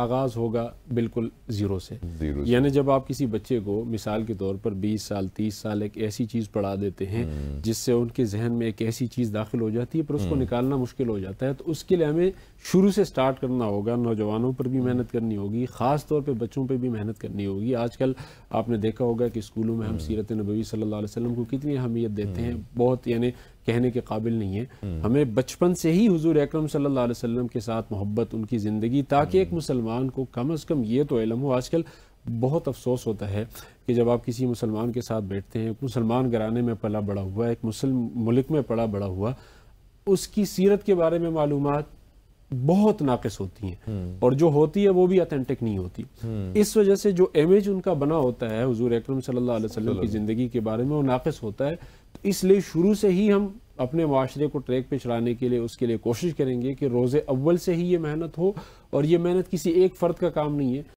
आगाज़ होगा बिल्कुल ज़ीरो से यानी जब आप किसी बच्चे को मिसाल के तौर पर 20 साल 30 साल एक ऐसी चीज़ पढ़ा देते हैं हम्म। जिससे उनके जहन में एक ऐसी चीज़ दाखिल हो जाती है पर उसको हम्म। निकालना मुश्किल हो जाता है तो उसके लिए हमें शुरू से स्टार्ट करना होगा नौजवानों पर भी हम्म। मेहनत करनी होगी ख़ास तौर पर बच्चों पर भी मेहनत करनी होगी आजकल आपने देखा होगा कि स्कूलों में हम सीरत नबी सल्लाम को कितनी अहमियत देते हैं बहुत यानी कहने के काबिल नहीं है हम्म। हमें बचपन से ही हुजूर अकरम सल्लल्लाहु अलैहि वसल्लम के साथ मोहब्बत उनकी ज़िंदगी ताकि एक हम्म। मुसलमान को कम अज़ कम ये तो इलम हो आजकल बहुत अफसोस होता है कि जब आप किसी मुसलमान के साथ बैठते हैं मुसलमान घराने में पला बड़ा हुआ एक मुसलम मुल्क में पला बड़ा हुआ उसकी सीरत के बारे में मालूम बहुत नाकस होती हैं हम्म। और जो होती है वो भी अथेंटिक नहीं होती इस वजह से जो इमेज उनका बना होता है हजूर अक्रम सल्लल्लाहु अलैहि वसल्लम की ज़िंदगी के बारे में वो नाकस होता है इसलिए शुरू से ही हम अपने माशरे को ट्रैक पे चलाने के लिए उसके लिए कोशिश करेंगे कि रोज़े अव्वल से ही ये मेहनत हो और ये मेहनत किसी एक फ़र्द का काम नहीं है